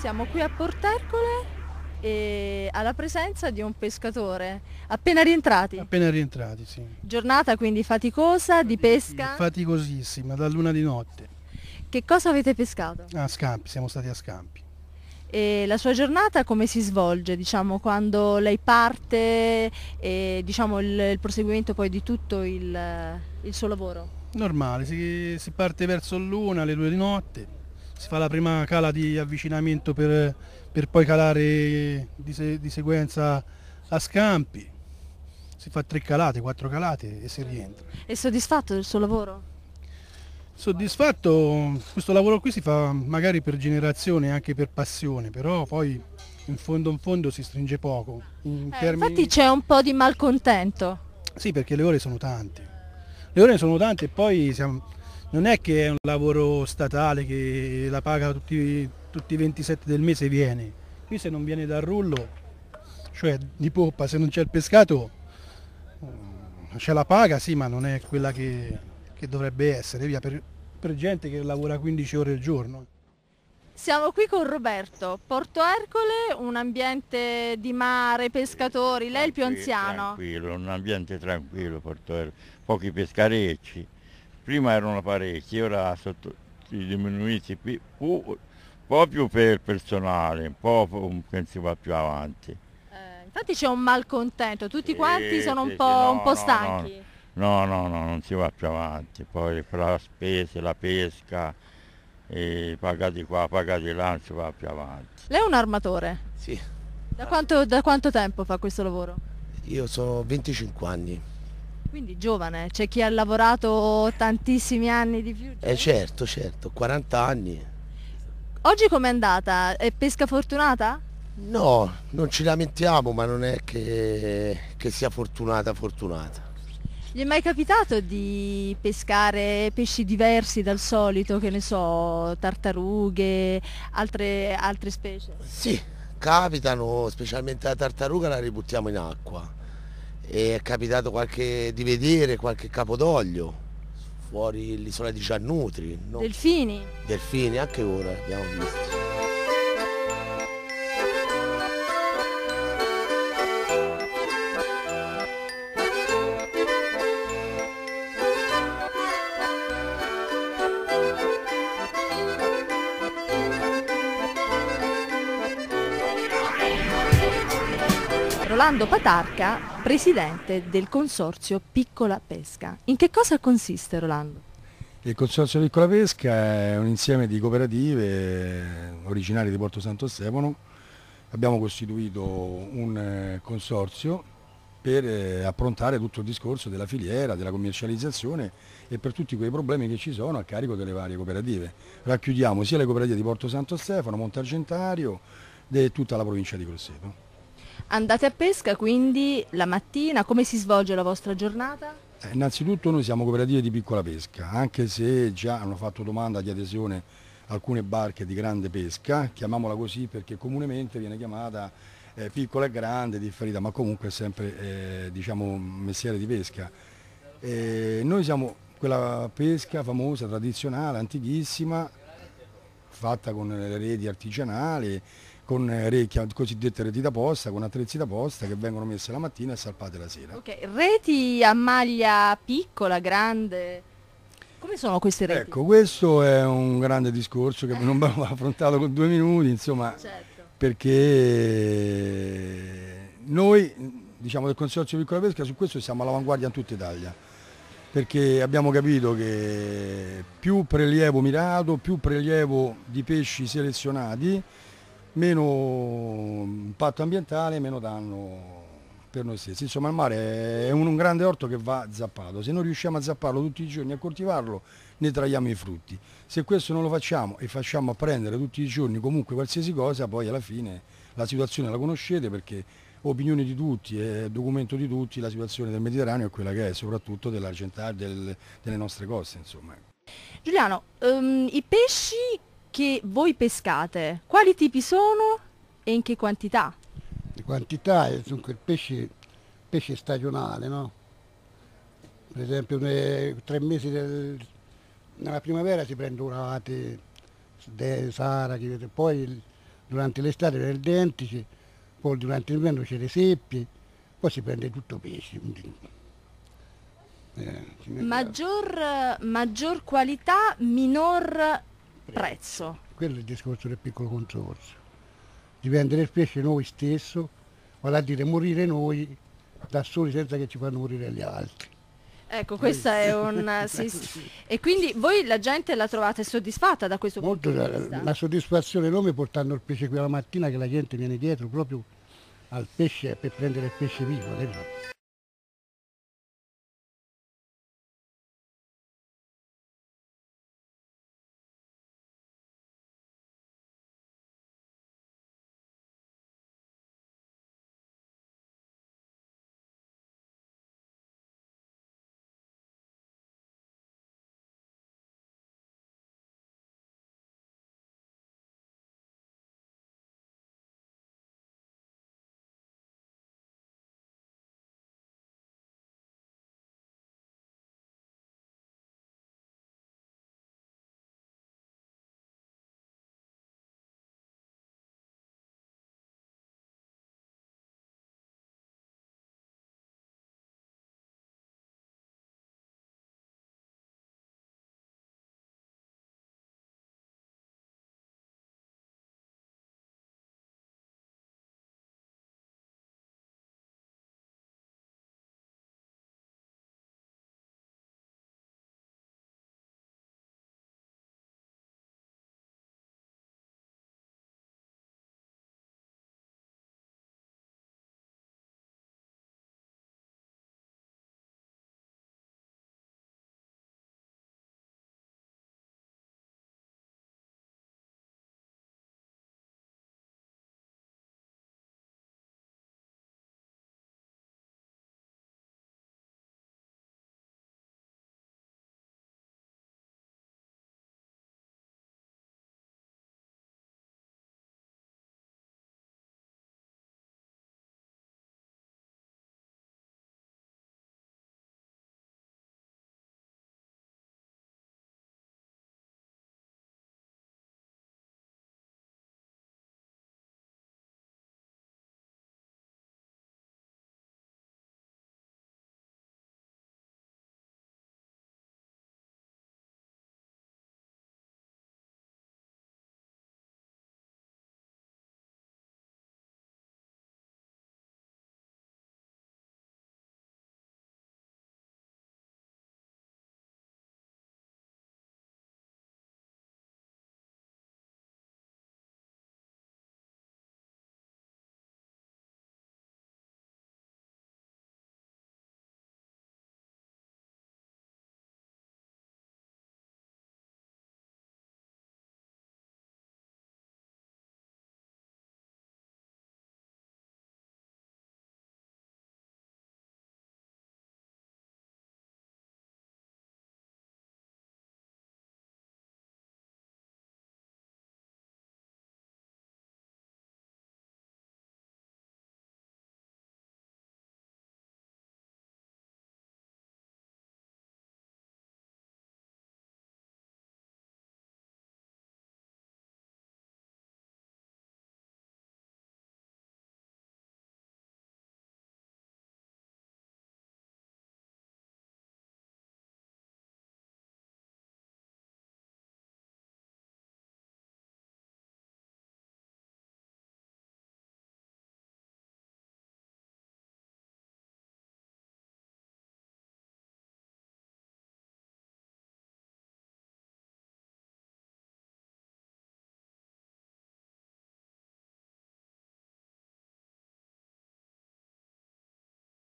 Siamo qui a Portercole e alla presenza di un pescatore, appena rientrati. Appena rientrati, sì. Giornata quindi faticosa di pesca. Faticosissima, da luna di notte. Che cosa avete pescato? A Scampi, siamo stati a Scampi. E la sua giornata come si svolge? Diciamo quando lei parte e diciamo il, il proseguimento poi di tutto il, il suo lavoro? Normale, si, si parte verso l'una, alle due di notte, si fa la prima cala di avvicinamento per, per poi calare di, se, di, sequenza a scampi, si fa tre calate, quattro calate e si rientra. È soddisfatto del suo lavoro? Soddisfatto, questo lavoro qui si fa magari per generazione, anche per passione, però poi in fondo in fondo si stringe poco. In eh, termini... Infatti c'è un po' di malcontento. Sì, perché le ore sono tante. Le ore sono tante e poi siamo non è che è un lavoro statale che la paga tutti, tutti i 27 del mese viene. Qui se non viene dal rullo, cioè di poppa, se non c'è il pescato, mm, c'è la paga sì, ma non è quella che, che dovrebbe essere, via, per, per gente che lavora 15 ore al giorno. Siamo qui con Roberto, Porto Ercole, un ambiente di mare, pescatori, lei è il più anziano. Tranquillo, un ambiente tranquillo Porto Ercole, pochi pescarecci prima erano parecchi, ora sono diminuiti un po' più per il personale, un po' che si va più avanti. Eh, infatti c'è un malcontento, tutti sì, quanti sono sì, un, po', no, un po', stanchi. No no, no no, non si va più avanti, poi fra spese, la pesca, e pagati qua, pagati di là, non si va più avanti. Lei è un armatore? Sì. Da quanto, da quanto tempo fa questo lavoro? Io sono 25 anni. Quindi giovane, c'è chi ha lavorato tantissimi anni di più? Eh certo, certo, 40 anni. Oggi com'è andata? È pesca fortunata? No, non ci lamentiamo, ma non è che, che sia fortunata fortunata. Gli è mai capitato di pescare pesci diversi dal solito, che ne so, tartarughe, altre, altre specie? Sì, capitano, specialmente la tartaruga la ributtiamo in acqua e è capitato qualche, di vedere qualche capodoglio fuori l'isola di Giannutri. No? Delfini? Delfini, anche ora abbiamo visto. Rolando Patarca, presidente del Consorzio Piccola Pesca. In che cosa consiste Rolando? Il Consorzio Piccola Pesca è un insieme di cooperative originarie di Porto Santo Stefano. Abbiamo costituito un eh, consorzio per eh, approntare tutto il discorso della filiera, della commercializzazione e per tutti quei problemi che ci sono a carico delle varie cooperative. Racchiudiamo sia le cooperative di Porto Santo Stefano, Montargentario e tutta la provincia di Grosseto. Andate a pesca quindi la mattina, come si svolge la vostra giornata? Eh, innanzitutto noi siamo cooperative di piccola pesca, anche se già hanno fatto domanda di adesione alcune barche di grande pesca, chiamiamola così perché comunemente viene chiamata eh, piccola e grande, differita, ma comunque è sempre eh, diciamo, un mestiere di pesca. E eh, noi siamo quella pesca famosa, tradizionale, antichissima, fatta con le reti artigianali, con eh, reti, eh, cosiddette reti da posta, con attrezzi da posta che vengono messe la mattina e salpate la sera. Ok, reti a maglia piccola, grande? Come sono queste reti? Ecco, questo è un grande discorso che non abbiamo affrontato con due minuti, insomma, certo. perché noi diciamo del Consorzio Piccola Pesca su questo siamo all'avanguardia in tutta Italia perché abbiamo capito che più prelievo mirato, più prelievo di pesci selezionati meno impatto ambientale, meno danno per noi stessi. Insomma il mare è un, un, grande orto che va zappato, se non riusciamo a zapparlo tutti i giorni, a coltivarlo, ne traiamo i frutti. Se questo non lo facciamo e facciamo apprendere tutti i giorni comunque qualsiasi cosa, poi alla fine la situazione la conoscete perché opinione di tutti e documento di tutti, la situazione del Mediterraneo è quella che è, soprattutto dell'Argentare, del, delle nostre coste. Insomma. Ecco. Giuliano, um, i pesci che voi pescate, quali tipi sono e in che quantità? Le quantità è eh, dunque il pesce, pesce stagionale, no? Per esempio nei tre mesi del, nella primavera si prendono lavate, sara, poi durante l'estate c'è il dentice, poi durante l'inverno c'è le seppie, poi si prende tutto pesce. Eh, maggior, maggior, qualità, minor prezzo. Quello è il discorso del piccolo consorzio. Di vendere il pesce noi stessi, vale a dire morire noi da soli senza che ci fanno morire gli altri. Ecco, questa è un... Sì, sì. E quindi voi la gente la trovate soddisfatta da questo Molto punto di vista? La soddisfazione enorme portando il pesce qui la mattina che la gente viene dietro proprio al pesce per prendere il pesce vivo.